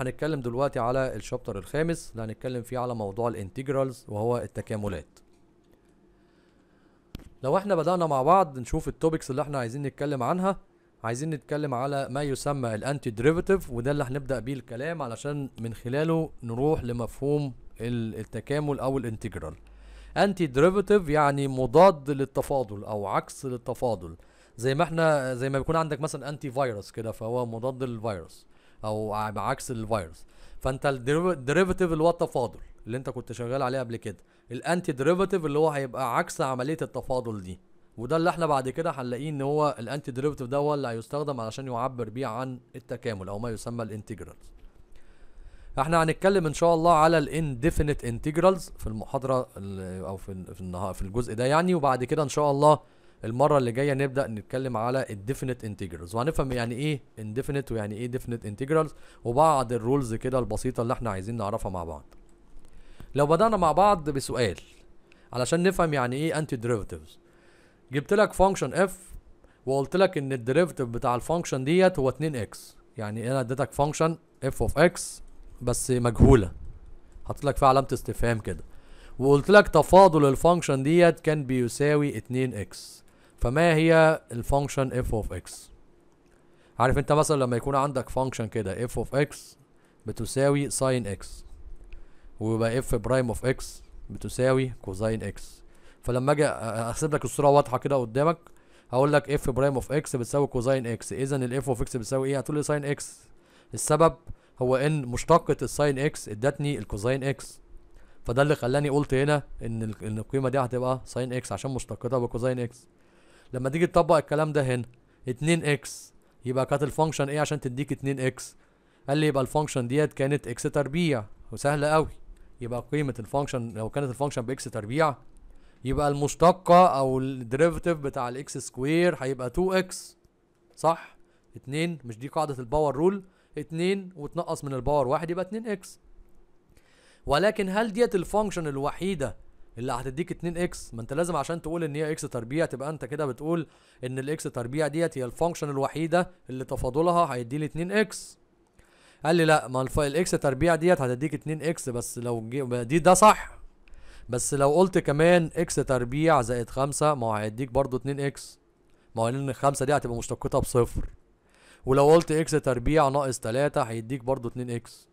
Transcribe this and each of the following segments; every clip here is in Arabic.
هنتكلم دلوقتي على الشابتر الخامس اللي هنتكلم فيه على موضوع الانتجرالز وهو التكاملات لو احنا بدأنا مع بعض نشوف التوبكس اللي احنا عايزين نتكلم عنها عايزين نتكلم على ما يسمى الانتي ديريفاتيف وده اللي هنبدأ بيه الكلام علشان من خلاله نروح لمفهوم التكامل او الانتجرال انتي ديريفاتيف يعني مضاد للتفاضل او عكس للتفاضل زي ما احنا زي ما بيكون عندك مثلا انتي فيروس كده فهو مضاد للفيروس او بعكس الفيروس فانت الديريفاتيف اللي هو التفاضل اللي انت كنت شغال عليه قبل كده الانتي ديريفاتيف اللي هو هيبقى عكس عمليه التفاضل دي وده اللي احنا بعد كده هنلاقيه ان هو الانتي ديريفاتيف ده هو اللي هيستخدم علشان يعبر بيه عن التكامل او ما يسمى الانتجرالز احنا هنتكلم ان شاء الله على الانديفينيت انتجرالز في المحاضره او في في الجزء ده يعني وبعد كده ان شاء الله المره اللي جايه نبدا نتكلم على الديفينيت انتجرالز وهنفهم يعني ايه انديفينيت ويعني ايه ديفينيت انتجرالز وبعض الرولز كده البسيطه اللي احنا عايزين نعرفها مع بعض لو بدانا مع بعض بسؤال علشان نفهم يعني ايه انتي ديريفاتيفز جبت لك فانكشن اف وقلت لك ان الديريفاتيف بتاع الفانكشن ديت هو 2 اكس يعني انا اديتك فانكشن اف اوف اكس بس مجهوله حطيت لك فيها علامه استفهام كده وقلت لك تفاضل الفانكشن ديت كان بيساوي 2 اكس فما هي الفانكشن اف اوف اكس عارف انت مثلا لما يكون عندك فانكشن كده اف اوف اكس بتساوي ساين اكس ويبقى اف برايم اوف اكس بتساوي كوزين اكس فلما اجي احسب لك الصوره واضحه كده قدامك هقول لك اف برايم اوف اكس بتساوي كوزين اكس اذا الاف اوف اكس بتساوي ايه هتقول لي ساين اكس السبب هو ان مشتقه الساين اكس ادتني الكوزين اكس فده اللي خلاني قلت هنا ان القيمه دي هتبقى ساين اكس عشان مشتقتها بكوزين اكس لما تيجي تطبق الكلام ده هنا 2 اكس يبقى كانت الفانكشن ايه عشان تديك 2 اكس قال لي يبقى الفانكشن ديت كانت اكس تربيع وسهله قوي يبقى قيمه الفانكشن لو كانت الفانكشن باكس تربيع يبقى المشتقه او الديريفيتيف بتاع الاكس سكوير هيبقى 2 اكس صح 2 مش دي قاعده الباور رول 2 وتنقص من الباور واحد يبقى 2 اكس ولكن هل ديت الفانكشن الوحيده اللي هتديك 2 اكس ما انت لازم عشان تقول ان هي اكس تربيع تبقى انت كده بتقول ان الاكس تربيع ديت هي الفانكشن الوحيده اللي تفاضلها هيدي لي 2 اكس قال لي لا ما الاكس تربيع ديت هتديك 2 اكس بس لو دي ده صح بس لو قلت كمان اكس تربيع زائد 5 ما هو هيديك برضه 2 اكس ما هو لان 5 دي هتبقى مشتقتها بصفر ولو قلت اكس تربيع ناقص 3 هيديك برضه 2 اكس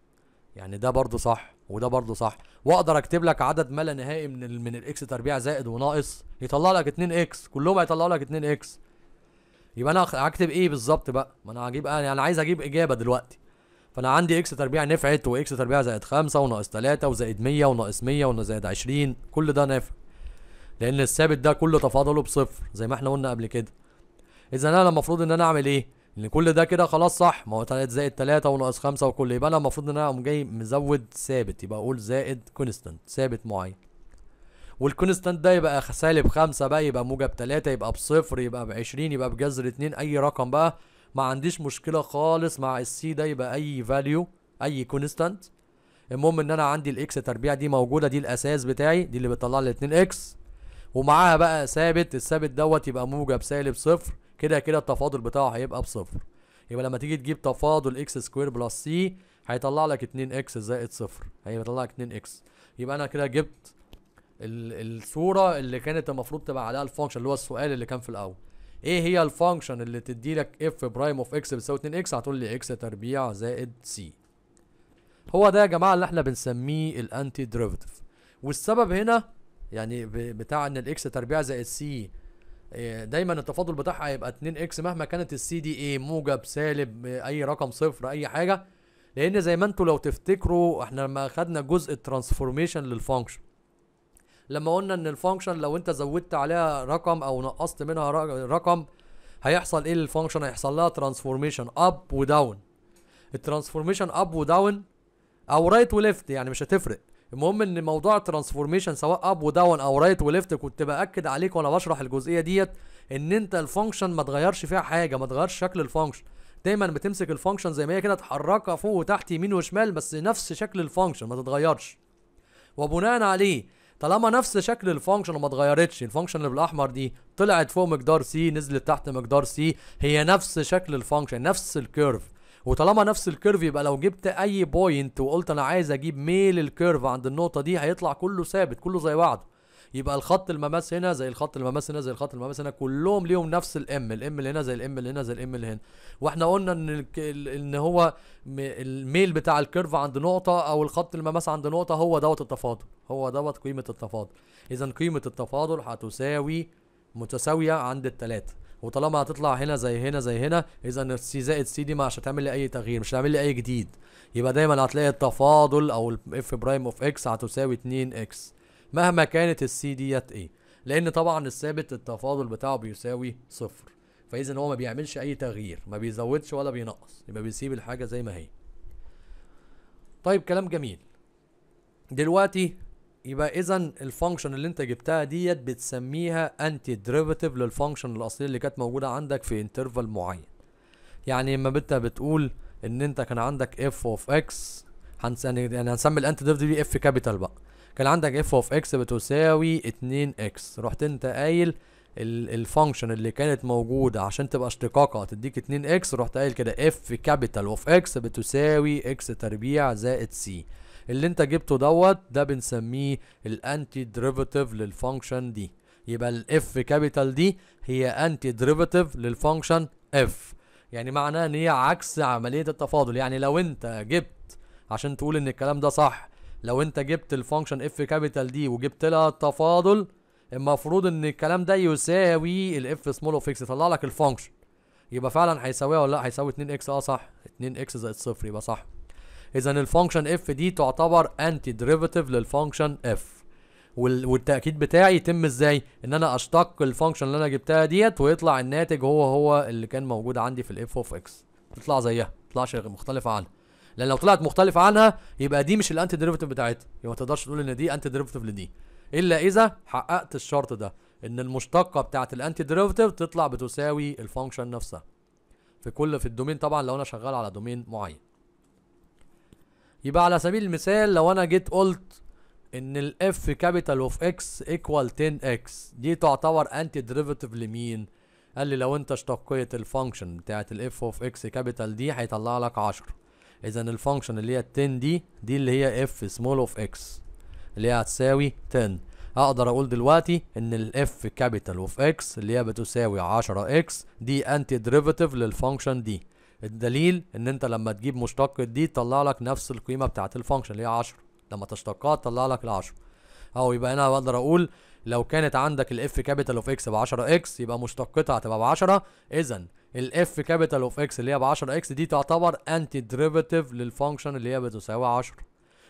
يعني ده برضه صح وده برضه صح واقدر اكتب لك عدد ما لا نهائي من الـ من الاكس تربيع زائد وناقص يطلع لك 2 اكس كلهم هيطلعوا لك 2 اكس يبقى انا هكتب ايه بالظبط بقى ما انا هجيب انا انا عايز اجيب اجابه دلوقتي فانا عندي اكس تربيع نفعت واكس تربيع زائد 5 وناقص 3 وزائد 100 وناقص 100 زائد 20 كل ده نافع لان الثابت ده كله تفاضله بصفر زي ما احنا قلنا قبل كده اذا انا المفروض ان انا اعمل ايه لان كل ده كده خلاص صح ما هو 3 زائد 3 وناقص 5 وكل يبقى انا المفروض ان انا اقوم جاي مزود ثابت يبقى اقول زائد كونستانت ثابت معين والكونستانت ده يبقى سالب 5 بقى يبقى موجب 3 يبقى بصفر يبقى ب 20 يبقى بجذر 2 اي رقم بقى ما عنديش مشكله خالص مع السي ده يبقى اي فاليو اي كونستانت المهم ان انا عندي الاكس تربيع دي موجوده دي الاساس بتاعي دي اللي بتطلع لي 2 اكس ومعاها بقى ثابت الثابت دوت يبقى موجب سالب صفر كده كده التفاضل بتاعه هيبقى بصفر يبقى لما تيجي تجيب تفاضل اكس سكوير بلس سي هيطلع لك 2 اكس زائد صفر هيطلع لك 2 اكس يبقى انا كده جبت الصوره اللي كانت المفروض تبقى عليها الفانكشن اللي هو السؤال اللي كان في الاول ايه هي الفانكشن اللي تدي لك اف برايم اوف اكس بتساوي 2 اكس هتقول لي اكس تربيع زائد سي هو ده يا جماعه اللي احنا بنسميه الانتي ديريفيتيف والسبب هنا يعني بتاع ان الاكس تربيع زائد سي آه، دايما التفاضل بتاعها هيبقى 2 اكس مهما كانت السي دي اي موجب سالب آه، اي رقم صفر اي حاجه لان زي ما انتوا لو تفتكروا احنا لما خدنا جزء الترانسفورميشن للفانكشن لما قلنا ان الفانكشن لو انت زودت عليها رقم او نقصت منها رقم هيحصل ايه للفانكشن هيحصل لها ترانسفورميشن اب وداون الترانسفورميشن اب وداون او رايت وليفت يعني مش هتفرق المهم ان موضوع الترانسفورميشن سواء اب وداون او رايت وليفت كنت باكد عليك وانا بشرح الجزئيه ديت ان انت الفانكشن ما تغيرش فيها حاجه ما تغيرش شكل الفانكشن دايما بتمسك الفانكشن زي ما هي كده تحركها فوق وتحت يمين وشمال بس نفس شكل الفانكشن ما تتغيرش وبناء عليه طالما نفس شكل الفانكشن وما اتغيرتش الفانكشن اللي بالاحمر دي طلعت فوق مقدار سي نزلت تحت مقدار سي هي نفس شكل الفانكشن نفس الكيرف وطالما نفس الكيرف يبقى لو جبت اي بوينت وقلت انا عايز اجيب ميل الكيرف عند النقطه دي هيطلع كله ثابت كله زي بعضه يبقى الخط المماس هنا زي الخط المماس هنا زي الخط المماس هنا كلهم ليهم نفس الام الام اللي هنا زي الام اللي هنا زي الام اللي هنا واحنا قلنا ان ان هو الميل بتاع الكيرف عند نقطه او الخط المماس عند نقطه هو دوت التفاضل هو دوت قيمه التفاضل اذا قيمه التفاضل هتساوي متساويه عند الثلاثه وطالما هتطلع هنا زي هنا زي هنا اذا السي زائد سي دي مش هتعمل لي اي تغيير مش هتعمل لي اي جديد يبقى دايما هتلاقي التفاضل او الاف برايم اوف اكس هتساوي 2 اكس مهما كانت السي ديت ايه لان طبعا الثابت التفاضل بتاعه بيساوي صفر فاذا هو ما بيعملش اي تغيير ما بيزودش ولا بينقص يبقى بيسيب الحاجه زي ما هي طيب كلام جميل دلوقتي يبقى اذا الفانكشن اللي انت جبتها ديت بتسميها انتي ديريفاتيف للفانكشن الاصليه اللي كانت موجوده عندك في انترفال معين يعني اما انت بتقول ان انت كان عندك اف اوف اكس هنس... يعني, يعني هنسمي الانتي ديريفاتيف دي اف كابيتال بقى كان عندك اف اوف اكس بتساوي 2 اكس رحت انت قايل الفانكشن اللي كانت موجوده عشان تبقى اشتقاقه تديك 2 اكس رحت قايل كده اف كابيتال اوف اكس بتساوي اكس تربيع زائد سي اللي انت جبته دوت ده بنسميه الانتي دريفيتيف للفانكشن دي يبقى الاف كابيتال دي هي انتي دريفيتيف للفانكشن اف يعني معناه ان هي عكس عمليه التفاضل يعني لو انت جبت عشان تقول ان الكلام ده صح لو انت جبت الفانكشن اف كابيتال دي وجبت لها التفاضل المفروض ان الكلام ده يساوي الاف سمول اوف اكس يطلع لك الفانكشن يبقى فعلا هيساويها ولا لا هيساوي 2 اكس اه صح 2 اكس زائد صفر يبقى صح اذا الفانكشن اف دي تعتبر انتي ديريفاتيف للفانكشن اف والتاكيد بتاعي يتم ازاي ان انا اشتق الفانكشن اللي انا جبتها ديت ويطلع الناتج هو هو اللي كان موجود عندي في الاف اوف اكس تطلع زيها تطلعش مختلفه عنها لان لو طلعت مختلفه عنها يبقى دي مش الانتي ديريفاتيف بتاعتها يبقى ما تقدرش تقول ان دي انتي ديريفاتيف لدي الا اذا حققت الشرط ده ان المشتقه بتاعه الانتي ديريفاتيف تطلع بتساوي الفانكشن نفسها في كل في الدومين طبعا لو انا شغال على دومين معين يبقى على سبيل المثال لو انا جيت قلت ان الاف كابيتال اوف اكس ايكوال 10 اكس دي تعتبر انتي ديريفيتيف لمين قال لي لو انت اشتقيت الفانكشن بتاعت الاف اوف اكس كابيتال دي هيطلع لك 10 اذا الفانكشن اللي هي 10 دي دي اللي هي اف سمول اوف اكس اللي هي هتساوي 10 اقدر اقول دلوقتي ان الاف كابيتال اوف اكس اللي هي بتساوي 10 اكس دي انتي ديريفيتيف للفانكشن دي الدليل ان انت لما تجيب مشتق دي تطلع لك نفس القيمه بتاعه الفانكشن اللي هي 10 لما تشتقها تطلع لك ال 10 اهو يبقى انا بقدر اقول لو كانت عندك الاف كابيتال اوف اكس ب 10 اكس يبقى مشتقتها هتبقى ب 10 اذا الاف كابيتال اوف اكس اللي هي ب 10 اكس دي تعتبر انتي ديريفيتيف للفانكشن اللي هي بتساوي 10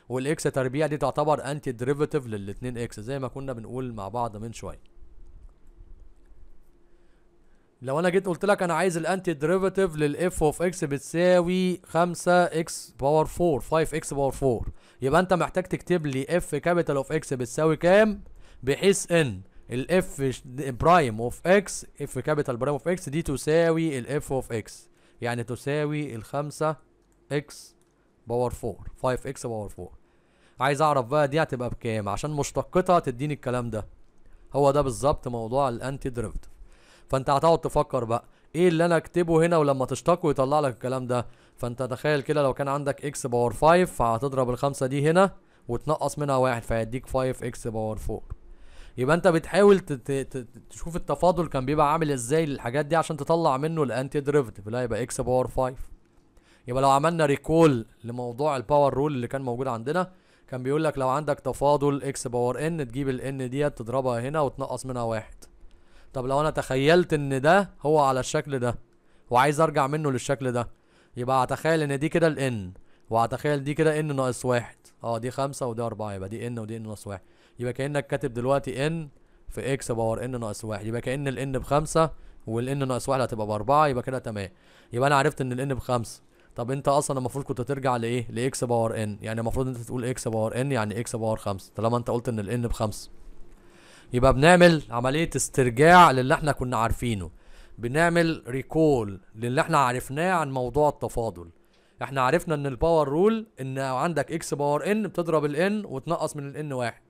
والاكس تربيع دي تعتبر انتي ديريفيتيف لل2 اكس زي ما كنا بنقول مع بعض من شويه لو انا جيت قلت لك انا عايز الانتي ديريفاتيف للاف اوف اكس بتساوي 5 اكس باور 4 5 اكس باور 4 يبقى انت محتاج تكتب لي اف كابيتال اوف اكس بتساوي كام بحيث ان الاف برايم اوف اكس اف كابيتال برايم اوف اكس دي تساوي الاف اوف اكس يعني تساوي ال 5 اكس باور 4 5 اكس باور 4 عايز اعرف بقى دي هتبقى بكام عشان مشتقتها تديني الكلام ده هو ده بالظبط موضوع الانتي ديريفاتيف فانت هتقعد تفكر بقى ايه اللي انا اكتبه هنا ولما تشتقه يطلع لك الكلام ده فانت تخيل كده لو كان عندك اكس باور 5 فهتضرب الخمسه دي هنا وتنقص منها واحد فهيديك 5 اكس باور 4 يبقى انت بتحاول تشوف التفاضل كان بيبقى عامل ازاي للحاجات دي عشان تطلع منه الانتي ديريفيتيف اللي هيبقى اكس باور 5 يبقى لو عملنا ريكول لموضوع الباور رول اللي كان موجود عندنا كان بيقول لك لو عندك تفاضل اكس باور ان تجيب الان ديت تضربها هنا وتنقص منها واحد طب لو انا تخيلت ان ده هو على الشكل ده وعايز ارجع منه للشكل ده يبقى اتخيل ان دي كده الان واتخيل دي كده ان ناقص واحد اه دي خمسة ودي اربعة يبقى دي ان ودي ان ناقص واحد يبقى كأنك كاتب دلوقتي ان في اكس باور ان ناقص واحد يبقى كأن الان بخمسة والان ناقص واحد هتبقى باربعة يبقى كده تمام يبقى انا عرفت ان الان بخمسة طب انت اصلا المفروض كنت ترجع لايه لاكس باور ان يعني المفروض انت تقول اكس باور ان يعني اكس باور خمسة طالما انت قلت ان الان بخمسة يبقى بنعمل عملية استرجاع للي احنا كنا عارفينه بنعمل ريكول للي احنا عرفناه عن موضوع التفاضل احنا عرفنا ان الباور رول ان عندك اكس باور ان بتضرب الان وتنقص من الان واحد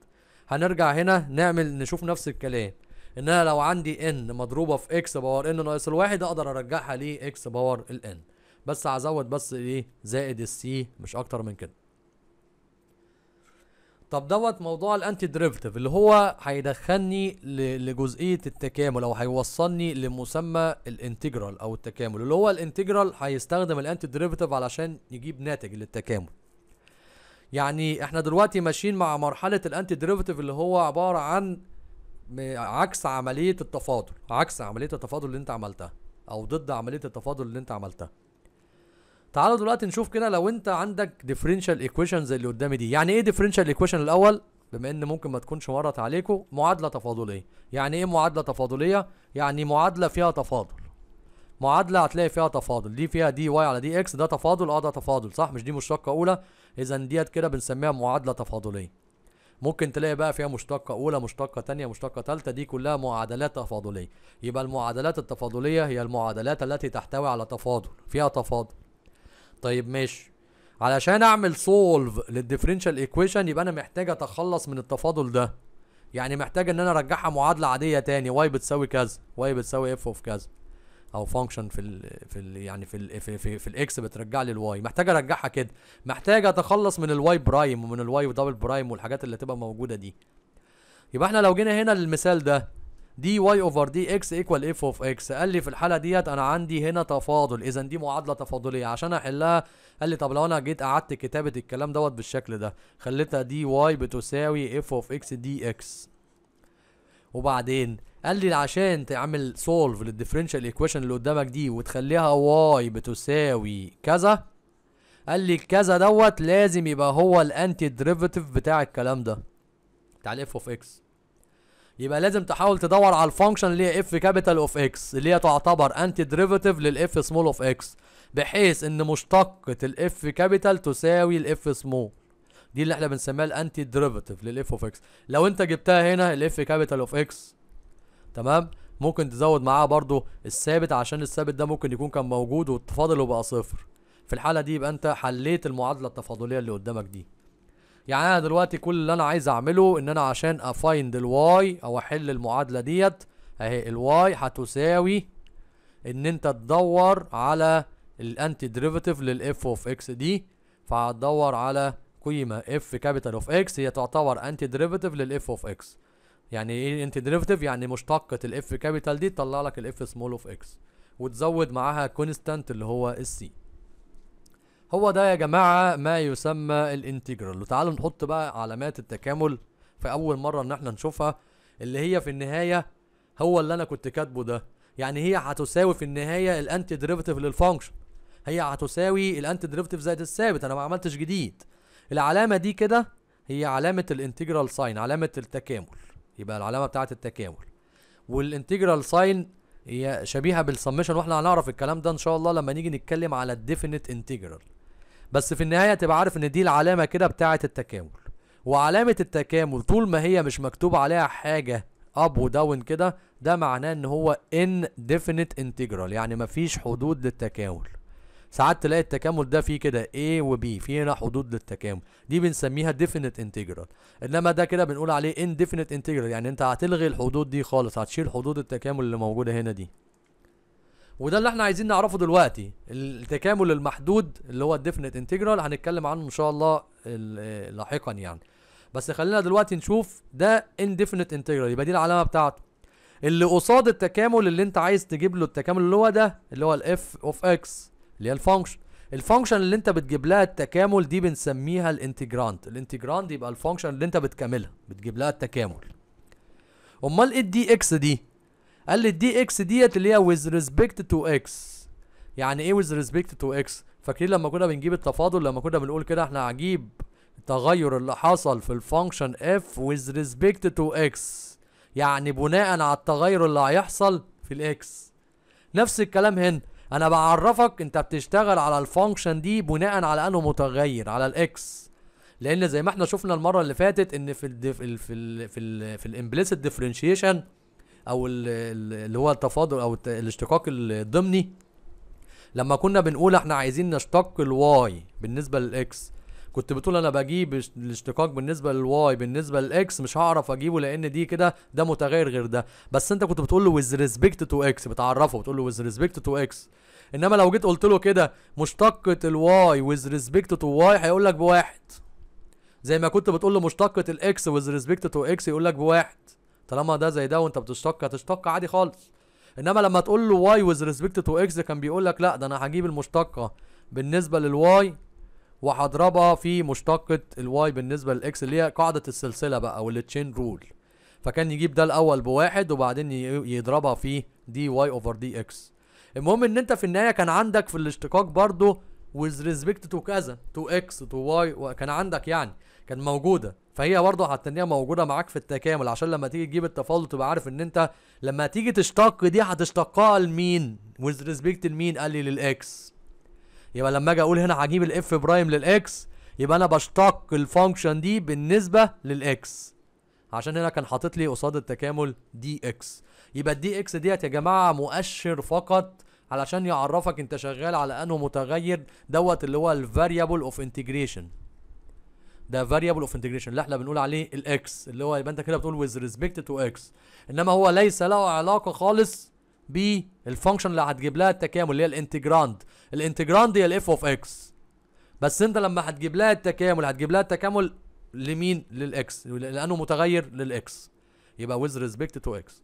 هنرجع هنا نعمل نشوف نفس الكلام ان انا لو عندي ان مضروبه في اكس باور ان ناقص الواحد اقدر ارجعها اكس باور الان بس هزود بس ايه زائد السي مش اكتر من كده طب دوت موضوع الانتي ديريفيتيف اللي هو هيدخلني لجزئيه التكامل او هيوصلني لمسمى الانتجرال او التكامل اللي هو الانتجرال هيستخدم الانتي ديريفيتيف علشان يجيب ناتج للتكامل يعني احنا دلوقتي ماشيين مع مرحله الانتي ديريفيتيف اللي هو عباره عن عكس عمليه التفاضل عكس عمليه التفاضل اللي انت عملتها او ضد عمليه التفاضل اللي انت عملتها تعالوا دلوقتي نشوف كده لو انت عندك ديفرنشال ايكويشنز اللي قدامي دي يعني ايه ديفرنشال ايكويشن الاول بما ان ممكن ما تكونش مرت عليكم معادله تفاضليه يعني ايه معادله تفاضليه يعني معادله فيها تفاضل معادله هتلاقي فيها تفاضل دي فيها دي واي على دي اكس ده تفاضل اه ده تفاضل صح مش دي مشتقه اولى اذا ديت كده بنسميها معادله تفاضليه ممكن تلاقي بقى فيها مشتقة أولى مشتقة ثانيه مشتقة ثالثه دي كلها معادلات تفاضلية يبقى المعادلات التفاضلية هي المعادلات التي تحتوي على تفاضل فيها تفاضل طيب ماشي علشان اعمل سولف للديفرنشال ايكويشن يبقى انا محتاج اتخلص من التفاضل ده يعني محتاج ان انا ارجعها معادله عاديه تاني واي بتساوي كذا واي بتساوي اف اوف كذا او فانكشن في الـ في الـ يعني في الـ في, في, في الاكس بترجع لي الواي محتاج ارجعها كده محتاج اتخلص من الواي برايم ومن الواي دبل برايم والحاجات اللي تبقى موجوده دي يبقى احنا لو جينا هنا للمثال ده دي واي اوفر دي اكس ايكوال اف اوف اكس قال لي في الحاله ديت انا عندي هنا تفاضل اذا دي معادله تفاضليه عشان احلها قال لي طب لو انا جيت قعدت كتابه الكلام دوت بالشكل ده خليتها دي واي بتساوي اف اوف اكس دي اكس وبعدين قال لي عشان تعمل سولف للديفرنشال ايكويشن اللي قدامك دي وتخليها واي بتساوي كذا قال لي كذا دوت لازم يبقى هو الانتي ديريفيتيف بتاع الكلام ده بتاع الاف اوف اكس يبقى لازم تحاول تدور على الفانكشن اللي هي اف كابيتال اوف اكس اللي هي تعتبر انتي ديريفيتيف للاف سمول اوف اكس بحيث ان مشتقة الاف كابيتال تساوي الاف سمول دي اللي احنا بنسميها الانتي ديريفيتيف للاف اوف اكس لو انت جبتها هنا الاف كابيتال اوف اكس تمام ممكن تزود معاها برضو الثابت عشان الثابت ده ممكن يكون كان موجود وتفاضل وبقى صفر في الحالة دي يبقى انت حليت المعادلة التفاضلية اللي قدامك دي يعني انا دلوقتي كل اللي انا عايز اعمله ان انا عشان افايند الواي او احل المعادله ديت اهي الواي هتساوي ان انت تدور على الانتي ديريفيتيف للاف اوف اكس دي فهتدور على قيمه اف كابيتال اوف اكس هي تعتبر انتي ديريفيتيف للاف اوف اكس يعني ايه انتي ديريفيتيف يعني مشتقه الاف كابيتال دي تطلع لك الاف سمول اوف اكس وتزود معاها كونستانت اللي هو السي هو ده يا جماعة ما يسمى الانتجرال وتعالوا نحط بقى علامات التكامل في أول مرة إن احنا نشوفها اللي هي في النهاية هو اللي أنا كنت كاتبه ده يعني هي هتساوي في النهاية الأنتي ديريفيتيف للفانكشن هي هتساوي الأنتي ديريفيتيف زائد الثابت أنا ما عملتش جديد العلامة دي كده هي علامة الانتجرال ساين علامة التكامل يبقى العلامة بتاعة التكامل والانتجرال ساين هي شبيهة بالسمشن واحنا هنعرف الكلام ده ان شاء الله لما نيجي نتكلم على الديفينيت انتجرال بس في النهايه تبقى عارف ان دي العلامه كده بتاعه التكامل وعلامه التكامل طول ما هي مش مكتوب عليها حاجه اب وداون كده ده معناه ان هو indefinite integral يعني مفيش حدود للتكامل ساعات تلاقي التكامل ده فيه كده A و B فيه هنا حدود للتكامل دي بنسميها definite integral انما ده كده بنقول عليه indefinite integral يعني انت هتلغي الحدود دي خالص هتشيل حدود التكامل اللي موجوده هنا دي وده اللي احنا عايزين نعرفه دلوقتي التكامل المحدود اللي هو الديفنت انتجرال هنتكلم عنه ان شاء الله لاحقا يعني بس خلينا دلوقتي نشوف ده انديفنت انتجرال يبقى دي العلامه بتاعته اللي قصاد التكامل اللي انت عايز تجيب له التكامل اللي هو ده اللي هو الاف اوف اكس اللي هي الفانكشن الفانكشن اللي انت بتجيب لها التكامل دي بنسميها الانتجراند الانتجراند يبقى الفانكشن اللي انت بتكاملها بتجيب لها التكامل امال ايه الدي اكس دي قال لي الدي اكس ديت اللي هي with respect to x يعني ايه with respect to x فاكرين لما كنا بنجيب التفاضل لما كنا بنقول كده احنا هجيب التغير اللي حصل في الفانكشن f with respect to x يعني بناء على التغير اللي هيحصل في الاكس نفس الكلام هنا انا بعرفك انت بتشتغل على الفانكشن دي بناء على انه متغير على الاكس لان زي ما احنا شفنا المره اللي فاتت ان في ال في ال في الـ في الامبليسيت ديفرنشيشن او اللي هو التفاضل او الاشتقاق الضمني لما كنا بنقول احنا عايزين نشتق الواي بالنسبه للاكس كنت بتقول انا بجيب الاشتقاق بالنسبه للواي بالنسبه للاكس مش هعرف اجيبه لان دي كده ده متغير غير ده بس انت كنت بتقول له وذ ريسبكت تو اكس بتعرفه بتقول له وذ ريسبكت تو اكس انما لو جيت قلت له كده مشتقه الواي وذ ريسبكت تو واي هيقول لك بواحد زي ما كنت بتقول له مشتقه الاكس وذ ريسبكت تو اكس يقول لك بواحد طالما ده زي ده وانت بتشتق هتشتق عادي خالص انما لما تقول له واي ويز ريسبكت تو اكس كان بيقول لك لا ده انا هجيب المشتقه بالنسبه للواي وهضربها في مشتقه الواي بالنسبه للاكس اللي هي قاعده السلسله بقى والتشين رول فكان يجيب ده الاول بواحد وبعدين يضربها في دي واي اوفر دي اكس المهم ان انت في النهايه كان عندك في الاشتقاق برضو with respect to كذا to x to y كان عندك يعني كان موجوده فهي برضه هتنيها موجوده معاك في التكامل عشان لما تيجي تجيب التفاضل تبقى عارف ان انت لما تيجي تشتق دي هتشتقها لمين وذ ريسبكت لمين قال لي للاكس يبقى لما اجي اقول هنا هجيب الاف برايم للاكس يبقى انا بشتق الفانكشن دي بالنسبه للاكس عشان هنا كان حاطط لي قصاد التكامل دي اكس يبقى الدي اكس ديت يا جماعه مؤشر فقط علشان يعرفك انت شغال على انه متغير دوت اللي هو الفاريبل اوف انتجريشن ده فاريبل اوف انتجريشن اللي احنا بنقول عليه الاكس اللي هو يبقى انت كده بتقول ويز ريسبكت تو اكس انما هو ليس له علاقه خالص بالفانكشن اللي هتجيب لها التكامل اللي هي الانتجراند الانتجراند هي الاف اوف اكس بس انت لما هتجيب لها التكامل هتجيب لها التكامل لمين للاكس لانه متغير للاكس يبقى ويز ريسبكت تو اكس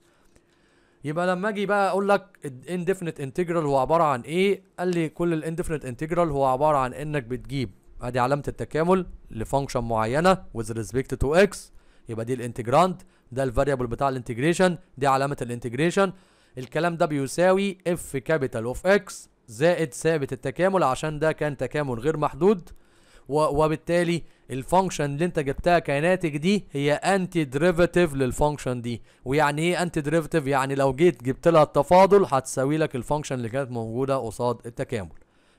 يبقى لما اجي بقى اقول لك الاندفنت انتجرال هو عباره عن ايه قال لي كل الاندفنت انتجرال هو عباره عن انك بتجيب ادي علامه التكامل لفانكشن معينه وذ ريسبكت تو اكس يبقى دي الانتجراند ده الفاريبل بتاع الانتجريشن دي علامه الانتجريشن الكلام ده بيساوي اف كابيتال اوف اكس زائد ثابت التكامل عشان ده كان تكامل غير محدود وبالتالي الفانكشن اللي انت جبتها كناتج دي هي انتي ديريفاتيف للفانكشن دي ويعني ايه انتي ديريفاتيف يعني لو جيت جبت لها التفاضل هتساوي لك الفانكشن اللي كانت موجوده قصاد التكامل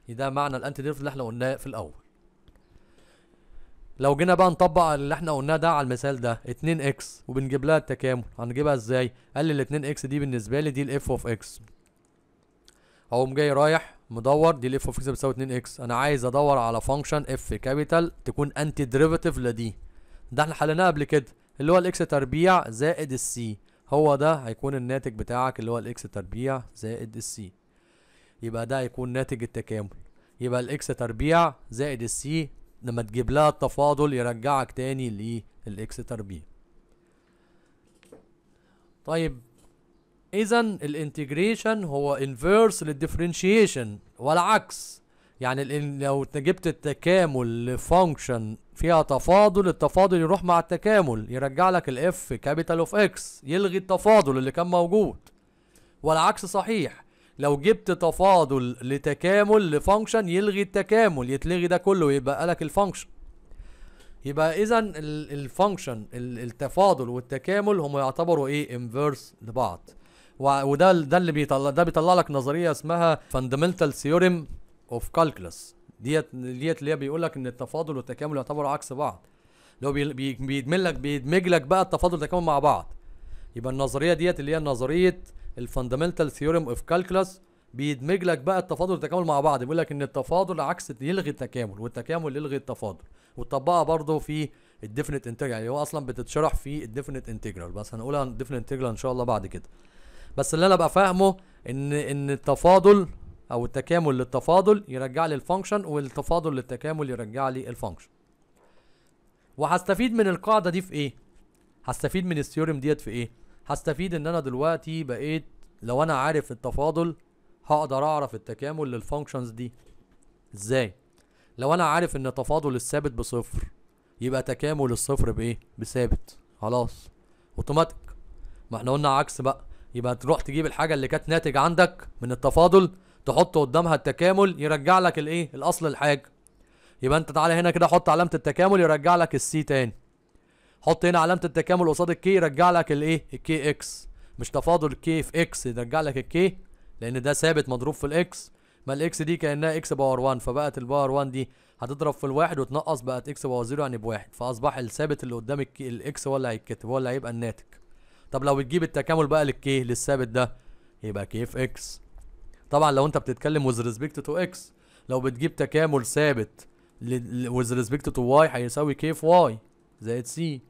ده معنى الانتي ديريفاتيف اللي احنا قلناه في الاول لو جينا بقى نطبق اللي احنا قلناه ده على المثال ده 2 اكس وبنجيب لها التكامل هنجيبها ازاي قال لي ال 2 اكس دي بالنسبه لي دي الاف اوف اكس اقوم جاي رايح مدور دي الاف اوف اكس بتساوي 2 اكس انا عايز ادور على فانكشن اف كابيتال تكون انتي ديريفاتيف لدي ده احنا حليناه قبل كده اللي هو الاكس تربيع زائد السي هو ده هيكون الناتج بتاعك اللي هو الاكس تربيع زائد السي يبقى ده هيكون ناتج التكامل يبقى الاكس تربيع زائد السي لما تجيب لها التفاضل يرجعك تاني للاكس تربيع طيب اذا الانتجريشن هو انفيرس للديفرنشيشن والعكس يعني لو جبت التكامل لفانكشن فيها تفاضل التفاضل يروح مع التكامل يرجع لك الاف كابيتال اوف اكس يلغي التفاضل اللي كان موجود والعكس صحيح لو جبت تفاضل لتكامل لفانكشن يلغي التكامل يتلغي ده كله ويبقى لك الفانكشن يبقى اذا الفانكشن التفاضل والتكامل هم يعتبروا ايه انفيرس لبعض وده ده اللي بيطلع ده بيطلع لك نظريه اسمها فاندمنتال ثيوريم اوف كالكلس ديت ديت اللي هي بيقول لك ان التفاضل والتكامل يعتبروا عكس بعض لو بيدمج لك بيدمج لك بقى التفاضل والتكامل مع بعض يبقى النظريه ديت اللي هي نظريه الفاندامنتال ثيوريم اوف كالكلس بيدمج لك بقى التفاضل والتكامل مع بعض بيقول لك ان التفاضل عكس يلغي التكامل والتكامل يلغي التفاضل وتطبقها برضه في الديفينيت انتجرال يعني هو اصلا بتتشرح في الديفينيت انتجرال بس هنقولها الديفينيت انتجرال ان شاء الله بعد كده بس اللي انا بقى فاهمه ان ان التفاضل او التكامل للتفاضل يرجع لي الفانكشن والتفاضل للتكامل يرجع لي الفانكشن وهستفيد من القاعده دي في ايه هستفيد من الثيوريم ديت في ايه هستفيد ان انا دلوقتي بقيت لو انا عارف التفاضل هقدر اعرف التكامل للفانكشنز دي ازاي لو انا عارف ان تفاضل الثابت بصفر يبقى تكامل الصفر بايه بثابت خلاص اوتوماتيك ما احنا قلنا عكس بقى يبقى تروح تجيب الحاجه اللي كانت ناتج عندك من التفاضل تحط قدامها التكامل يرجع لك الايه الاصل الحاجه يبقى انت تعالى هنا كده حط علامه التكامل يرجع لك السي تاني حط هنا علامه التكامل قصاد الكي يرجع لك الايه الكي اكس مش تفاضل كي في اكس يرجع لك الكي لان ده ثابت مضروب في الاكس ما الاكس دي كانها اكس باور 1 فبقت الباور 1 دي هتضرب في الواحد وتنقص بقت اكس باور 0 يعني بواحد فاصبح الثابت اللي قدام الاكس هو اللي هيتكتب هو اللي هيبقى الناتج طب لو بتجيب التكامل بقى للكي للثابت ده يبقى كي في اكس طبعا لو انت بتتكلم وذ ريسبكت تو اكس لو بتجيب تكامل ثابت وذ ريسبكت تو واي هيساوي كي في واي زائد سي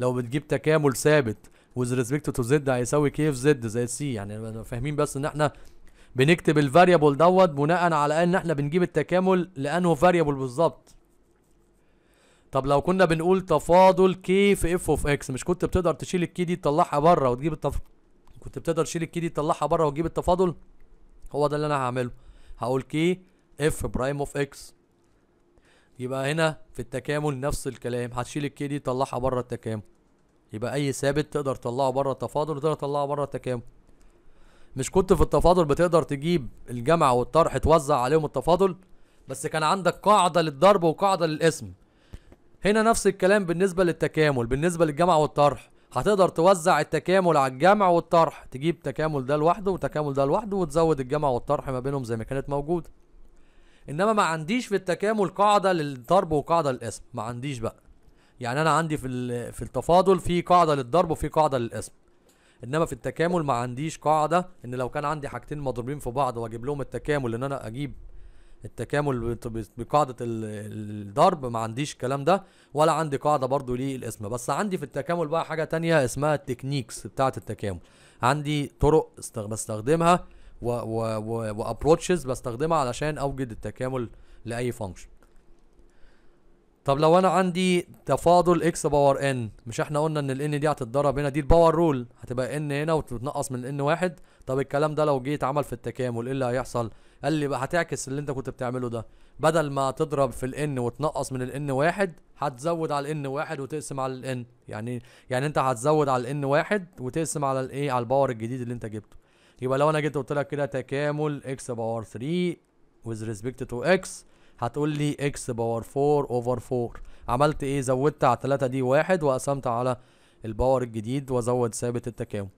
لو بتجيب تكامل ثابت وذ ريسبكت تو زد هيساوي كي في زد زائد سي يعني فاهمين بس ان احنا بنكتب الفاريبل دوت بناء على ان احنا بنجيب التكامل لانه فاريبل بالظبط طب لو كنا بنقول تفاضل كي في اف اوف اكس مش كنت بتقدر تشيل الكي دي تطلعها بره وتجيب التف... كنت بتقدر تشيل الكي دي تطلعها بره وتجيب التفاضل هو ده اللي انا هعمله هقول كي اف برايم اوف اكس يبقى هنا في التكامل نفس الكلام هتشيل الكي دي تطلعها بره التكامل يبقى اي ثابت تقدر تطلعه بره التفاضل وتقدر تطلعه بره التكامل مش كنت في التفاضل بتقدر تجيب الجمع والطرح توزع عليهم التفاضل بس كان عندك قاعده للضرب وقاعده للقسم هنا نفس الكلام بالنسبه للتكامل بالنسبه للجمع والطرح هتقدر توزع التكامل على الجمع والطرح تجيب تكامل ده لوحده وتكامل ده لوحده وتزود الجمع والطرح ما بينهم زي ما كانت موجوده انما ما عنديش في التكامل قاعده للضرب وقاعده للقسم ما عنديش بقى يعني انا عندي في في التفاضل في قاعده للضرب وفي قاعده للقسم انما في التكامل ما عنديش قاعده ان لو كان عندي حاجتين مضروبين في بعض واجيب لهم التكامل ان انا اجيب التكامل بقاعده الضرب ما عنديش الكلام ده ولا عندي قاعده برضو ليه الاسم بس عندي في التكامل بقى حاجه تانية اسمها التكنيكس بتاعه التكامل عندي طرق بستخدمها وابروتشز بستخدمها علشان اوجد التكامل لاي فانكشن طب لو انا عندي تفاضل اكس باور ان مش احنا قلنا ان الان دي هتتضرب هنا دي الباور رول هتبقى ان هنا وتتنقص من ان واحد طب الكلام ده لو جه اتعمل في التكامل ايه اللي هيحصل قال لي بقى هتعكس اللي انت كنت بتعمله ده بدل ما تضرب في الان وتنقص من الان واحد هتزود على الان واحد وتقسم على الان يعني يعني انت هتزود على الان واحد وتقسم على الايه على الباور الجديد اللي انت جبته يبقى لو انا جيت قلت لك كده تكامل اكس باور 3 ويز ريسبكت تو اكس هتقول لي اكس باور 4 اوفر 4 عملت ايه زودت على 3 دي واحد وقسمت على الباور الجديد وزود ثابت التكامل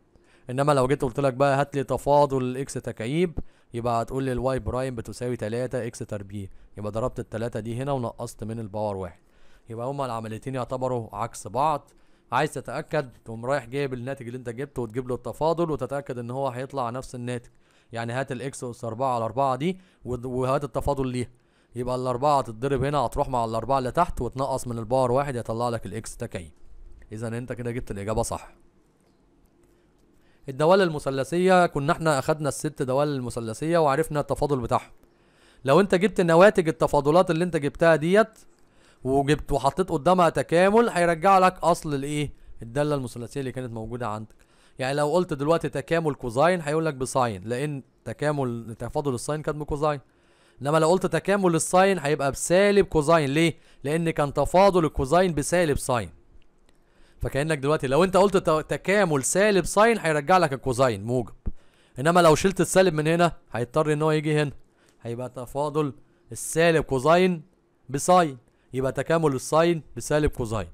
انما لو جيت قلت لك بقى هات لي تفاضل الاكس تكعيب يبقى هتقول لي الواي برايم بتساوي 3 اكس تربيع يبقى ضربت 3 دي هنا ونقصت من الباور واحد يبقى هما العمليتين يعتبروا عكس بعض عايز تتاكد تقوم رايح جايب الناتج اللي انت جبته وتجيب له التفاضل وتتاكد ان هو هيطلع نفس الناتج يعني هات الاكس اس 4 على 4 دي وهات التفاضل ليها يبقى الاربعه تتضرب هنا هتروح مع الاربعه اللي تحت وتنقص من الباور واحد يطلع لك الاكس تكي اذا انت كده جبت الاجابه صح الدوال المثلثيه كنا احنا اخدنا الست دوال المثلثيه وعرفنا التفاضل بتاعهم لو انت جبت نواتج التفاضلات اللي انت جبتها ديت وجبت وحطيت قدامها تكامل هيرجع لك اصل الايه الداله المثلثيه اللي كانت موجوده عندك يعني لو قلت دلوقتي تكامل كوزاين هيقول لك بساين لان تكامل تفاضل الساين كان بكوزاين انما لو قلت تكامل الساين هيبقى بسالب كوزاين ليه لان كان تفاضل الكوزاين بسالب ساين فكانك دلوقتي لو انت قلت تكامل سالب ساين هيرجع لك الكوزاين موجب انما لو شلت السالب من هنا هيضطر ان هو يجي هنا هيبقى تفاضل السالب كوزاين بساين يبقى تكامل الساين بسالب كوزاين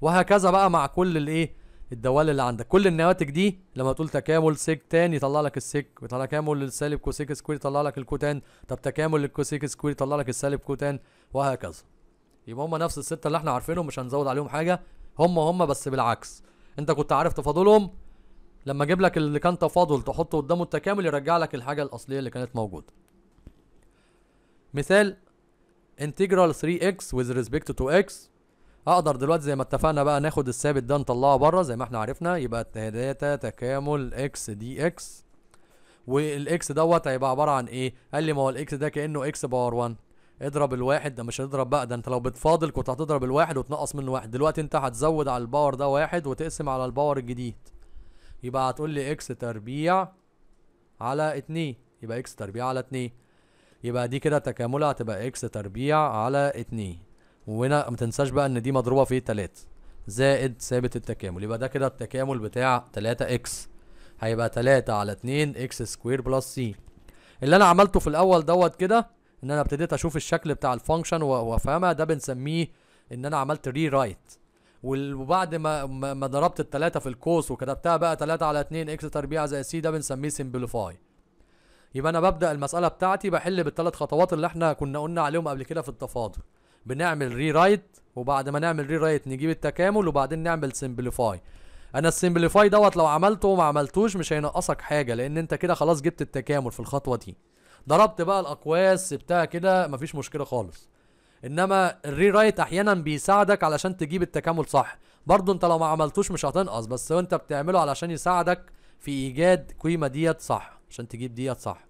وهكذا بقى مع كل الايه الدوال اللي عندك كل النواتج دي لما تقول تكامل سيك تان يطلع لك السيك ويطلع تكامل السالب كوسيك سكوير يطلع لك الكوتان طب تكامل الكوسيك سكوير يطلع لك السالب كوتان وهكذا يبقى هم نفس السته اللي احنا عارفينهم مش هنزود عليهم حاجه هم هم بس بالعكس انت كنت عارف تفاضلهم لما اجيب لك اللي كان تفاضل تحطه قدامه التكامل يرجع لك الحاجه الاصليه اللي كانت موجوده مثال انتجرال 3x with respect to x اقدر دلوقتي زي ما اتفقنا بقى ناخد الثابت ده نطلعه بره زي ما احنا عرفنا يبقى تلاتة تكامل اكس دي اكس والاكس دوت هيبقى عباره عن ايه قال لي ما هو الاكس ده كانه اكس باور 1 اضرب الواحد ده مش هتضرب بقى ده انت لو بتفاضل كنت هتضرب الواحد وتنقص منه واحد دلوقتي انت هتزود على الباور ده واحد وتقسم على الباور الجديد يبقى هتقول لي اكس تربيع على اتنين يبقى اكس تربيع على اتنين يبقى دي كده تكاملها هتبقى اكس تربيع على اتنين وهنا ما تنساش بقى ان دي مضروبه في تلاتة زائد ثابت التكامل يبقى ده كده التكامل بتاع تلاتة اكس هيبقى تلاتة على اتنين اكس سكوير بلس سي اللي انا عملته في الاول دوت كده ان انا ابتديت اشوف الشكل بتاع الفانكشن وافهمها ده بنسميه ان انا عملت ري رايت وبعد ما ما ضربت التلاتة في الكوس وكتبتها بقى تلاتة على اتنين اكس تربيع زائد سي ده بنسميه سمبليفاي يبقى انا ببدا المساله بتاعتي بحل بالثلاث خطوات اللي احنا كنا قلنا عليهم قبل كده في التفاضل بنعمل ري رايت وبعد ما نعمل ري رايت نجيب التكامل وبعدين نعمل سمبليفاي انا السمبليفاي دوت لو عملته وما عملتوش مش هينقصك حاجه لان انت كده خلاص جبت التكامل في الخطوه دي ضربت بقى الاقواس سبتها كده مفيش مشكله خالص انما الري رايت احيانا بيساعدك علشان تجيب التكامل صح برضه انت لو ما عملتوش مش هتنقص بس انت بتعمله علشان يساعدك في ايجاد قيمه ديت صح عشان تجيب ديت صح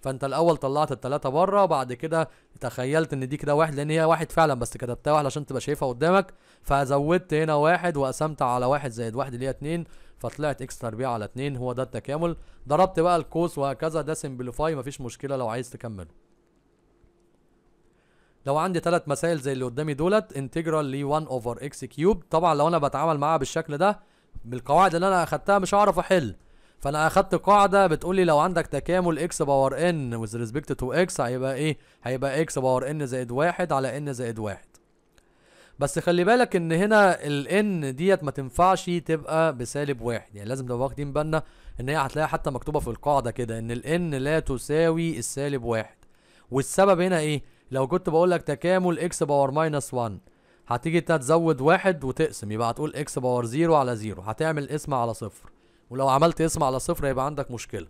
فانت الاول طلعت التلاتة بره بعد كده تخيلت ان دي كده واحد لان هي واحد فعلا بس كتبتها واحد عشان تبقى شايفها قدامك فزودت هنا واحد وقسمت على واحد زائد واحد اللي هي اتنين فطلعت اكس تربيع على اتنين هو ده التكامل ضربت بقى الكوس وهكذا ده سمبليفاي مفيش مشكله لو عايز تكمله لو عندي تلات مسائل زي اللي قدامي دولت انتجرال لي 1 اوفر اكس كيوب طبعا لو انا بتعامل معاها بالشكل ده بالقواعد اللي انا اخدتها مش هعرف احل فانا اخدت قاعده بتقول لي لو عندك تكامل اكس باور ان وذ ريسبكت تو اكس هيبقى ايه هيبقى اكس باور ان زائد واحد على ان زائد واحد بس خلي بالك ان هنا الان ديت ما تنفعش تبقى بسالب واحد يعني لازم نبقى واخدين بالنا ان هي هتلاقيها حتى مكتوبه في القاعده كده ان الان لا تساوي السالب واحد والسبب هنا ايه لو كنت بقول لك تكامل اكس باور ماينس 1 هتيجي تزود واحد وتقسم يبقى هتقول اكس باور زيرو على زيرو هتعمل قسمة على صفر ولو عملت اسم على صفر هيبقى عندك مشكله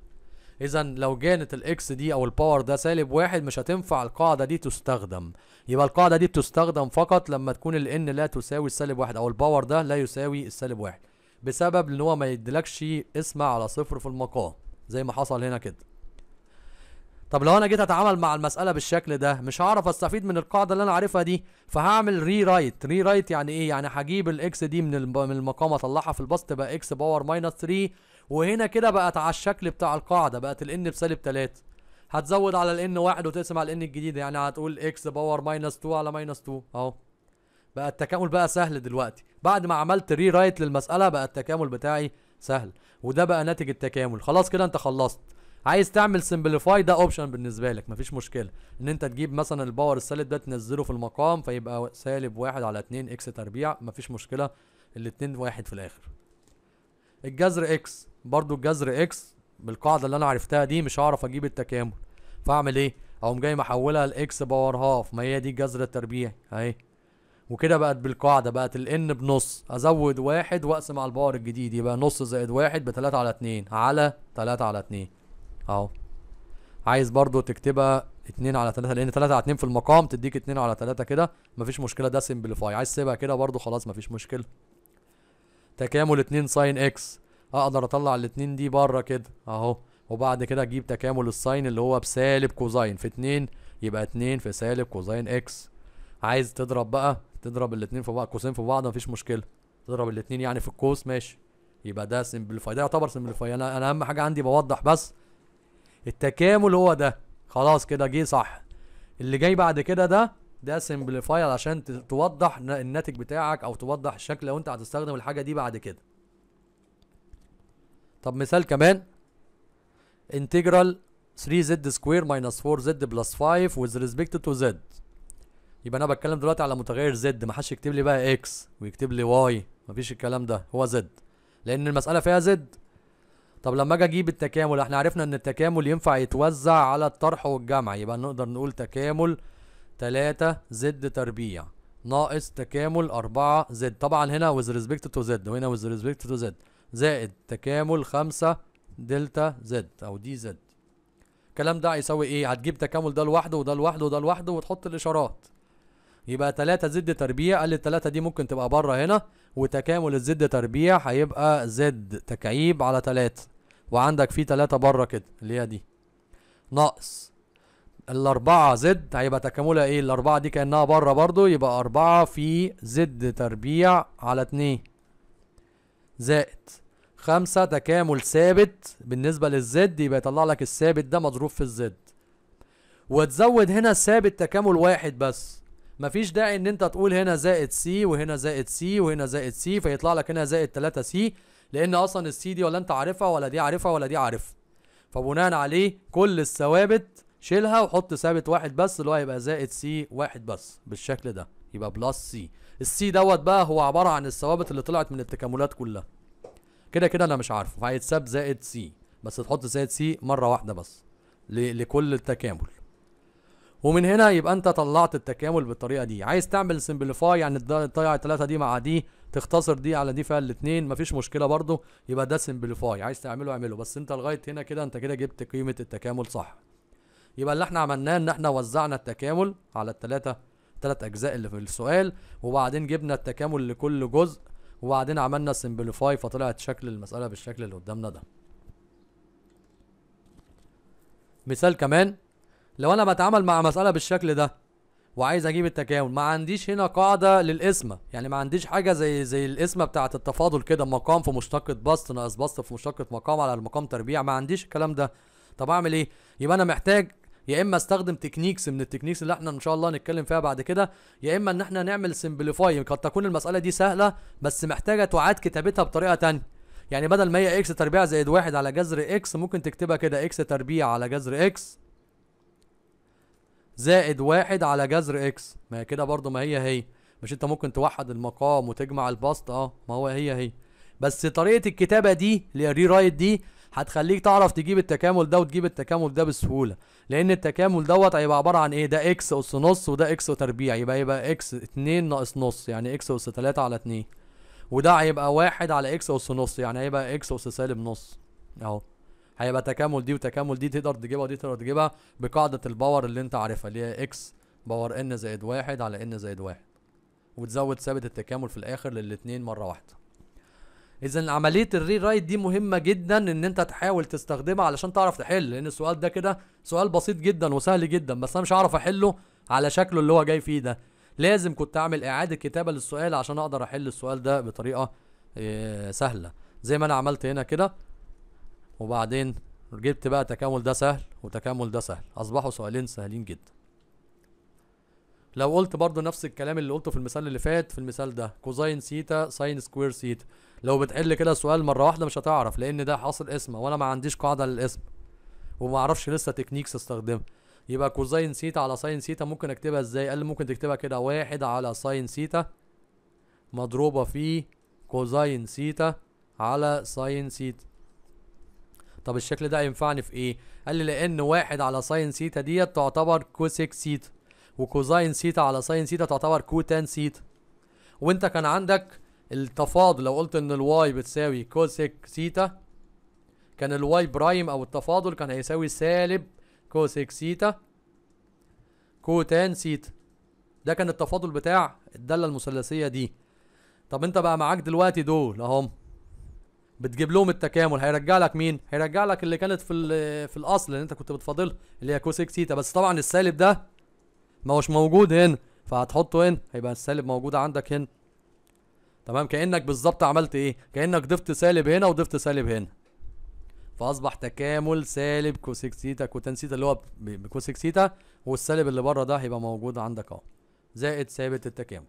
اذا لو كانت الاكس دي او الباور ده سالب واحد مش هتنفع القاعده دي تستخدم يبقى القاعده دي بتستخدم فقط لما تكون الان لا تساوي السالب واحد او الباور ده لا يساوي السالب واحد بسبب ان هو ما يدلكش اسم على صفر في المقام زي ما حصل هنا كده طب لو انا جيت اتعامل مع المساله بالشكل ده مش هعرف استفيد من القاعده اللي انا عارفها دي فهعمل ري رايت ري رايت يعني ايه يعني هجيب الاكس دي من من المقام اطلعها في البسط تبقى اكس باور ماينس 3 وهنا كده بقت على الشكل بتاع القاعده بقت الان بسالب 3 هتزود على الان 1 وتقسم على الان الجديده يعني هتقول اكس باور ماينس 2 على ماينس 2 اهو بقى التكامل بقى سهل دلوقتي بعد ما عملت ري رايت للمساله بقى التكامل بتاعي سهل وده بقى ناتج التكامل خلاص كده انت خلصت عايز تعمل سمبليفاي ده اوبشن بالنسبه لك مفيش مشكله ان انت تجيب مثلا الباور السالب ده تنزله في المقام فيبقى سالب واحد على اتنين اكس تربيع مفيش مشكله الاتنين واحد في الاخر الجذر اكس برضو الجذر اكس بالقاعده اللي انا عرفتها دي مش هعرف اجيب التكامل فاعمل ايه اقوم جاي محولها لاكس باور هاف ما هي دي الجذر التربيعي اهي وكده بقت بالقاعده بقت الان بنص ازود واحد واقسم على الباور الجديد يبقى نص زائد واحد بتلاتة على اتنين على تلاتة على اتنين اهو عايز برضو تكتبها 2 على 3 لان 3 على 2 في المقام تديك 2 على 3 كده مفيش مشكله ده سمبليفاي عايز تسيبها كده برضو خلاص مفيش مشكله تكامل 2 ساين اكس اقدر اطلع الاثنين دي بره كده اهو وبعد كده اجيب تكامل الساين اللي هو بسالب كوزاين في 2 يبقى 2 في سالب كوزاين اكس عايز تضرب بقى تضرب الاثنين في بعض كوسين في بعض مفيش مشكله تضرب الاثنين يعني في الكوس ماشي يبقى ده سمبليفاي ده يعتبر سمبليفاي انا انا اهم حاجه عندي بوضح بس التكامل هو ده خلاص كده جه صح اللي جاي بعد كده ده ده سمبليفاير عشان توضح الناتج بتاعك او توضح الشكل لو انت هتستخدم الحاجه دي بعد كده طب مثال كمان انتجرال 3z سكوير ماينس 4z بلس 5 with ريسبكت تو z يبقى انا بتكلم دلوقتي على متغير z ما حدش يكتب لي بقى x ويكتب لي y مفيش الكلام ده هو z لان المساله فيها z طب لما اجي اجيب التكامل احنا عرفنا ان التكامل ينفع يتوزع على الطرح والجمع يبقى نقدر نقول تكامل 3 زد تربيع ناقص تكامل 4 زد طبعا هنا with respect to زد وهنا with respect to زد زائد تكامل 5 دلتا زد او دي زد الكلام ده هيساوي ايه هتجيب تكامل ده لوحده وده لوحده وده لوحده وتحط الاشارات يبقى 3 زد تربيع قال لي التلاتة دي ممكن تبقى بره هنا وتكامل الزد تربيع هيبقى زد تكعيب على 3 وعندك في تلاتة بره كده اللي هي دي ناقص الأربعة زد هيبقى تكاملها إيه؟ الأربعة دي كأنها بره برضو يبقى أربعة في زد تربيع على اتنين زائد خمسة تكامل ثابت بالنسبة للزد يبقى يطلع لك الثابت ده مضروب في الزد وتزود هنا ثابت تكامل واحد بس مفيش داعي ان انت تقول هنا زائد سي وهنا زائد سي وهنا زائد سي فيطلع لك هنا زائد تلاتة سي لان اصلا السي دي ولا انت عارفها ولا دي عارفها ولا دي عارفها فبناء عليه كل الثوابت شيلها وحط ثابت واحد بس اللي هو هيبقى زائد سي واحد بس بالشكل ده يبقى بلس سي السي دوت بقى هو عباره عن الثوابت اللي طلعت من التكاملات كلها كده كده انا مش عارفه فهيتساب زائد سي بس تحط زائد سي مره واحده بس لكل التكامل ومن هنا يبقى انت طلعت التكامل بالطريقه دي عايز تعمل سمبليفاي يعني تضيع الثلاثه دي مع دي تختصر دي على دي فيها الاثنين مفيش مشكله برضو يبقى ده سمبليفاي عايز تعمله اعمله بس انت لغايه هنا كده انت كده جبت قيمه التكامل صح يبقى اللي احنا عملناه ان احنا وزعنا التكامل على الثلاثه الثلاث اجزاء اللي في السؤال وبعدين جبنا التكامل لكل جزء وبعدين عملنا سمبليفاي فطلعت شكل المساله بالشكل اللي قدامنا ده مثال كمان لو انا بتعامل مع مساله بالشكل ده وعايز اجيب التكامل ما عنديش هنا قاعده للقسمه يعني ما عنديش حاجه زي زي القسمه بتاعه التفاضل كده مقام في مشتقه بسط ناقص بسط في مشتقه مقام على المقام تربيع ما عنديش الكلام ده طب اعمل ايه يبقى انا محتاج يا اما استخدم تكنيكس من التكنيكس اللي احنا ان شاء الله هنتكلم فيها بعد كده يا اما ان احنا نعمل سمبليفاي قد تكون المساله دي سهله بس محتاجه تعاد كتابتها بطريقه ثانيه يعني بدل ما هي اكس تربيع زائد واحد على جذر اكس ممكن تكتبها كده اكس تربيع على جذر اكس زائد واحد على جذر اكس ما هي كده برضو ما هي هي مش انت ممكن توحد المقام وتجمع البسط اه ما هو هي هي بس طريقه الكتابه دي للري رايت دي هتخليك تعرف تجيب التكامل ده وتجيب التكامل ده بسهوله لان التكامل دوت هيبقى عباره عن ايه ده اكس اس نص وده اكس تربيع يبقى يبقى اكس 2 ناقص نص يعني اكس اس 3 على 2 وده هيبقى واحد على اكس اس نص يعني هيبقى اكس اس سالب نص اهو هيبقى تكامل دي وتكامل دي تقدر تجيبها ودي تقدر تجيبها بقاعده الباور اللي انت عارفها اللي هي اكس باور ان زائد واحد على ان زائد واحد وتزود ثابت التكامل في الاخر للاثنين مره واحده اذا عمليه الري رايت دي مهمه جدا ان انت تحاول تستخدمها علشان تعرف تحل لان السؤال ده كده سؤال بسيط جدا وسهل جدا بس انا مش هعرف احله على شكله اللي هو جاي فيه ده لازم كنت اعمل اعاده كتابه للسؤال عشان اقدر احل السؤال ده بطريقه آه، سهله زي ما انا عملت هنا كده وبعدين جبت بقى تكامل ده سهل وتكامل ده سهل اصبحوا سؤالين سهلين جدا لو قلت برضو نفس الكلام اللي قلته في المثال اللي فات في المثال ده كوزين سيتا ساين سكوير سيتا لو بتحل كده السؤال مره واحده مش هتعرف لان ده حاصل اسمه وانا ما عنديش قاعده للاسم وما اعرفش لسه تكنيكس استخدمها يبقى كوزين سيتا على ساين سيتا ممكن اكتبها ازاي قال ممكن تكتبها كده واحد على ساين سيتا مضروبه في كوزين سيتا على ساين سيتا طب الشكل ده هينفعني في ايه قال لي لان واحد على ساين سيتا ديت تعتبر كوسيك سيتا وكوزاين سيتا على ساين سيتا تعتبر كوتان سيتا وانت كان عندك التفاضل لو قلت ان الواي بتساوي كوسيك سيتا كان الواي برايم او التفاضل كان هيساوي سالب كوسيك سيتا كوتان سيتا ده كان التفاضل بتاع الدالة المثلثية دي طب انت بقى معاك دلوقتي دول اهم بتجيب لهم التكامل هيرجع لك مين هيرجع لك اللي كانت في في الاصل اللي انت كنت بتفاضلها اللي هي كوسيك سيتا بس طبعا السالب ده ما هوش موجود هنا فهتحطه هنا هيبقى السالب موجود عندك هنا تمام كانك بالظبط عملت ايه كانك ضفت سالب هنا وضفت سالب هنا فاصبح تكامل سالب كوسيك سيتا كوتان سيتا اللي هو بكوسيك سيتا والسالب اللي بره ده هيبقى موجود عندك اهو زائد ثابت التكامل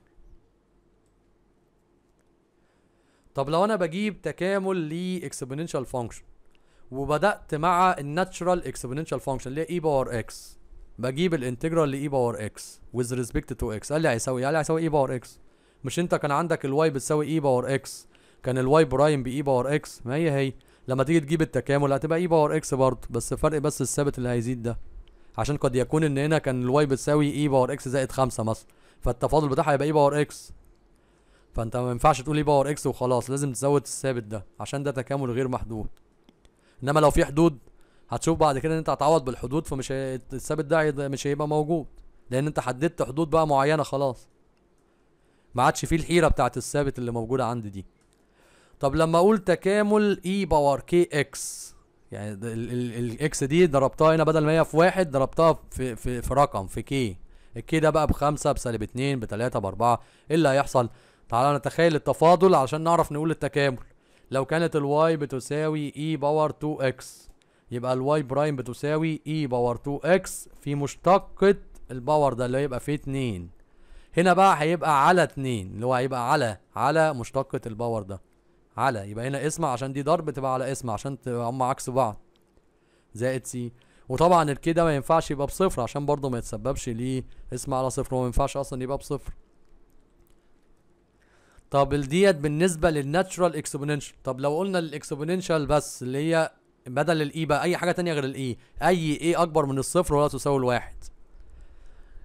طب لو انا بجيب تكامل اكسبوننشال فانكشن وبدات مع الناتشرال اكسبوننشال فانكشن اللي هي اي باور اكس بجيب الانتجرال لاي باور اكس ويز ريسبكت تو اكس قال لي هيساوي قال لي هيساوي اي باور اكس مش انت كان عندك الواي بتساوي اي باور اكس كان الواي برايم باي باور اكس ما هي هي لما تيجي تجيب التكامل هتبقى اي باور اكس برضه بس الفرق بس الثابت اللي هيزيد ده عشان قد يكون ان هنا كان الواي بتساوي اي باور اكس زائد 5 مثلا فالتفاضل بتاعها هيبقى اي باور اكس فانت ما ينفعش تقول ايه باور اكس وخلاص لازم تزود الثابت ده عشان ده تكامل غير محدود انما لو في حدود هتشوف بعد كده ان انت هتعوض بالحدود فمش هي... الثابت ده مش هيبقى موجود لان انت حددت حدود بقى معينه خلاص ما عادش فيه الحيره بتاعت الثابت اللي موجوده عندي دي طب لما اقول تكامل اي e باور كي اكس يعني الاكس دي ضربتها هنا بدل ما هي في واحد ضربتها في في في رقم في كي الكي ده بقى بخمسة بسالب اتنين بتلاتة باربعة ايه اللي هيحصل تعالى نتخيل التفاضل عشان نعرف نقول التكامل لو كانت الواي بتساوي اي باور 2 اكس يبقى الواي برايم بتساوي اي باور 2 اكس في مشتقة الباور ده اللي هيبقى فيه 2 هنا بقى هيبقى على 2 اللي هو هيبقى على على مشتقة الباور ده على يبقى هنا اسم عشان دي ضرب تبقى على اسم عشان هم عكس بعض زائد سي وطبعا الكي ده ما ينفعش يبقى بصفر عشان برضه ما يتسببش ليه اسم على صفر وما ينفعش اصلا يبقى بصفر طب ديت بالنسبه للناتشرال اكسبوننشال طب لو قلنا الاكسبوننشال بس اللي هي بدل الاي e بقى اي حاجه تانية غير الاي e، اي اي e اكبر من الصفر ولا تساوي الواحد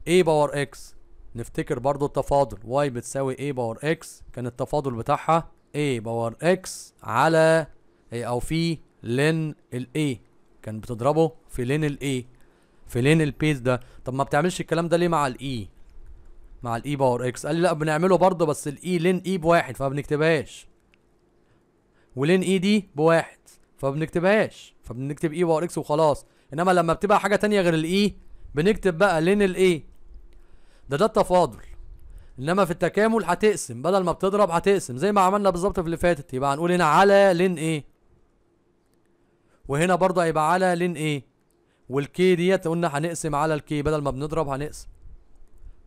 اي باور اكس نفتكر برضو التفاضل واي بتساوي اي باور اكس كان التفاضل بتاعها اي باور اكس على او في لين الاي كان بتضربه في لين الاي في لين البيس ده طب ما بتعملش الكلام ده ليه مع الاي مع الاي باور اكس قال لي لا بنعمله برضه بس الاي لين اي بواحد فما بنكتبهاش ولين اي دي بواحد فما بنكتبهاش فبنكتب اي باور اكس وخلاص انما لما بتبقى حاجه تانية غير الاي بنكتب بقى لين الاي ده ده التفاضل انما في التكامل هتقسم بدل ما بتضرب هتقسم زي ما عملنا بالظبط في اللي فاتت يبقى هنقول هنا على لين ايه وهنا برضه هيبقى على لين ايه والكي ديت قلنا هنقسم على الكي بدل ما بنضرب هنقسم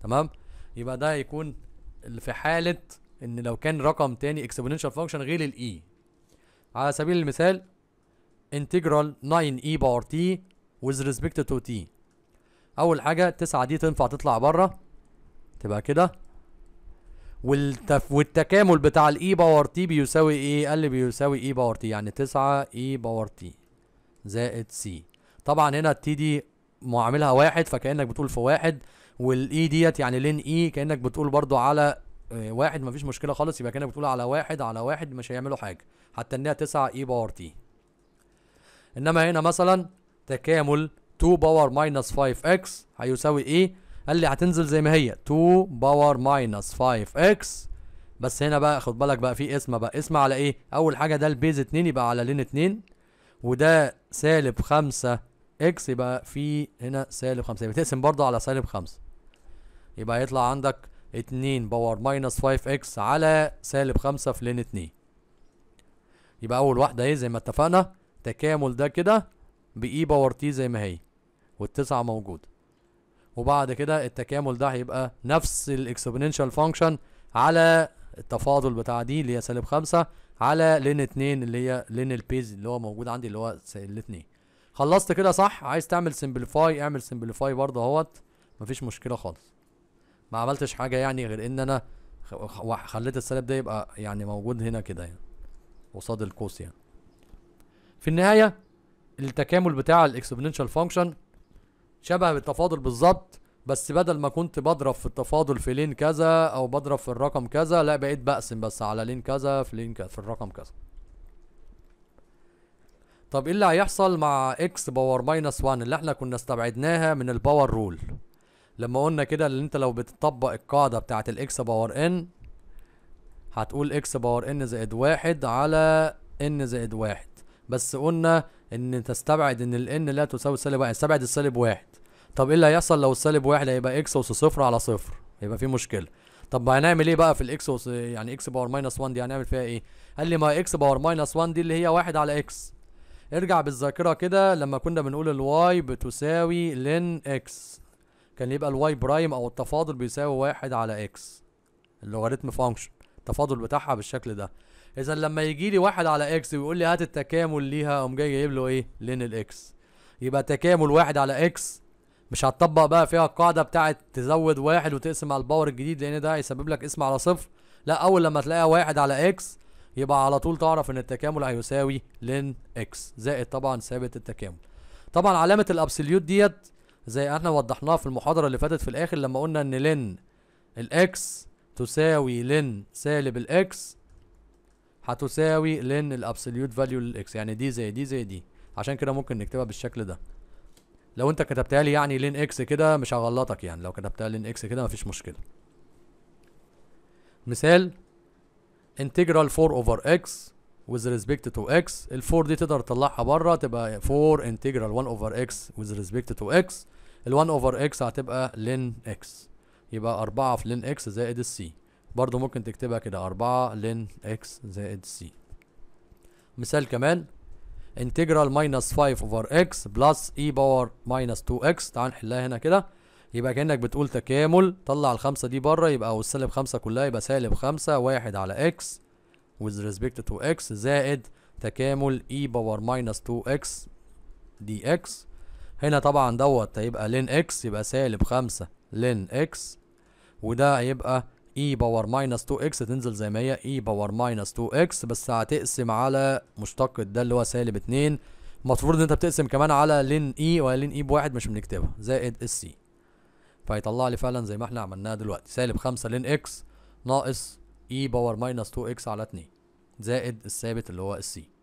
تمام يبقى ده هيكون في حاله ان لو كان رقم تاني اكسبوننشال فانكشن غير الاي e. على سبيل المثال انتجرال 9 اي باور t وذ ريسبكت تو t اول حاجه 9 دي تنفع تطلع بره تبقى كده والتف والتكامل بتاع الاي باور تي بيساوي ايه؟ قال لي بيساوي اي باور تي يعني 9 اي باور تي زائد سي طبعا هنا التي دي معاملها واحد فكانك بتقول في واحد والاي ديت يعني لين اي كانك بتقول برضو على آه، واحد مفيش مشكله خالص يبقى كانك بتقول على واحد على واحد مش هيعملوا حاجه حتى انها 9 اي باور تي انما هنا مثلا تكامل 2 باور ماينس 5 اكس هيساوي ايه قال لي هتنزل زي ما هي 2 باور ماينس 5 اكس بس هنا بقى خد بالك بقى في اسم بقى اسم على ايه اول حاجه ده البيز 2 يبقى على لين 2 وده سالب 5 اكس يبقى في هنا سالب 5 يبقى برضه على سالب 5 يبقى هيطلع عندك 2 باور ماينس 5 اكس على سالب 5 في لين 2 يبقى اول واحده اهي زي ما اتفقنا تكامل ده كده باي باور تي زي ما هي والتسعه موجوده وبعد كده التكامل ده هيبقى نفس الاكسبوننشال فانكشن على التفاضل بتاع دي اللي هي سالب 5 على لين 2 اللي هي لين البيز اللي هو موجود عندي اللي هو سالب 2 خلصت كده صح عايز تعمل سمبليفاي اعمل سمبليفاي برضه اهوت مفيش مشكله خالص ما عملتش حاجه يعني غير ان انا خليت السلب ده يبقى يعني موجود هنا كده يعني قصاد القوس يعني في النهايه التكامل بتاع الاكسبوننشال فانكشن شبه بالتفاضل بالظبط بس بدل ما كنت بضرب في التفاضل في لين كذا او بضرب في الرقم كذا لا بقيت بقسم بس على لين كذا في لين كذا في الرقم كذا طب ايه اللي هيحصل مع اكس باور ماينس 1 اللي احنا كنا استبعدناها من الباور رول لما قلنا كده ان انت لو بتطبق القاعده بتاعه الاكس باور ان هتقول اكس باور ان زائد واحد على ان زائد واحد بس قلنا ان تستبعد ان الان لا تساوي سالب واحد استبعد السالب واحد طب ايه اللي هيحصل لو السالب واحد هيبقى اكس اس صفر على صفر هيبقى في مشكله طب هنعمل ايه بقى في الاكس وص... يعني اكس باور ماينس 1 دي هنعمل فيها ايه قال لي ما اكس باور ماينس 1 دي اللي هي واحد على اكس ارجع بالذاكره كده لما كنا بنقول الواي بتساوي لين اكس كان يبقى الواي برايم او التفاضل بيساوي واحد على اكس اللوغاريتم فانكشن التفاضل بتاعها بالشكل ده اذا لما يجي لي واحد على اكس ويقول لي هات التكامل ليها اقوم جاي جايب له ايه لين الاكس يبقى تكامل واحد على اكس مش هتطبق بقى فيها القاعده بتاعه تزود واحد وتقسم على الباور الجديد لان ده هيسبب لك اسم على صفر لا اول لما تلاقيها واحد على اكس يبقى على طول تعرف ان التكامل هيساوي لين اكس زائد طبعا ثابت التكامل طبعا علامه الابسوليوت ديت زي احنا وضحناها في المحاضرة اللي فاتت في الاخر لما قلنا ان لن الاكس تساوي لن سالب الاكس هتساوي لن الابسوليوت فاليو للاكس يعني دي زي دي زي دي عشان كده ممكن نكتبها بالشكل ده لو انت كتبتها لي يعني لين اكس كده مش هغلطك يعني لو كتبتها لين اكس كده مفيش مشكله مثال انتجرال 4 اوفر اكس وذ ريسبكت تو اكس ال 4 دي تقدر تطلعها بره تبقى 4 انتجرال 1 اوفر اكس وذ ريسبكت تو اكس ال1 اوفر اكس هتبقى لين اكس يبقى 4 في لين اكس زائد السي برضو ممكن تكتبها كده 4 لين اكس زائد سي مثال كمان انتجرال ماينس 5 اوفر اكس بلس اي باور ماينس 2 اكس تعال نحلها هنا كده يبقى كانك بتقول تكامل طلع الخمسه دي بره يبقى او السالب خمسه كلها يبقى سالب خمسه واحد على اكس with respect to x زائد تكامل e باور ماينس 2 x dx هنا طبعا دوت هيبقى لين اكس يبقى سالب خمسة لين اكس وده هيبقى اي باور ماينس 2 اكس تنزل زي ما هي اي باور ماينس 2 اكس بس هتقسم على مشتق ده اللي هو سالب 2 المفروض ان انت بتقسم كمان على لين اي ولين اي بواحد مش بنكتبها زائد السي فيطلع لي فعلا زي ما احنا عملناها دلوقتي سالب 5 لين اكس ناقص اي باور ماينس 2 اكس على 2 زائد الثابت اللي هو السي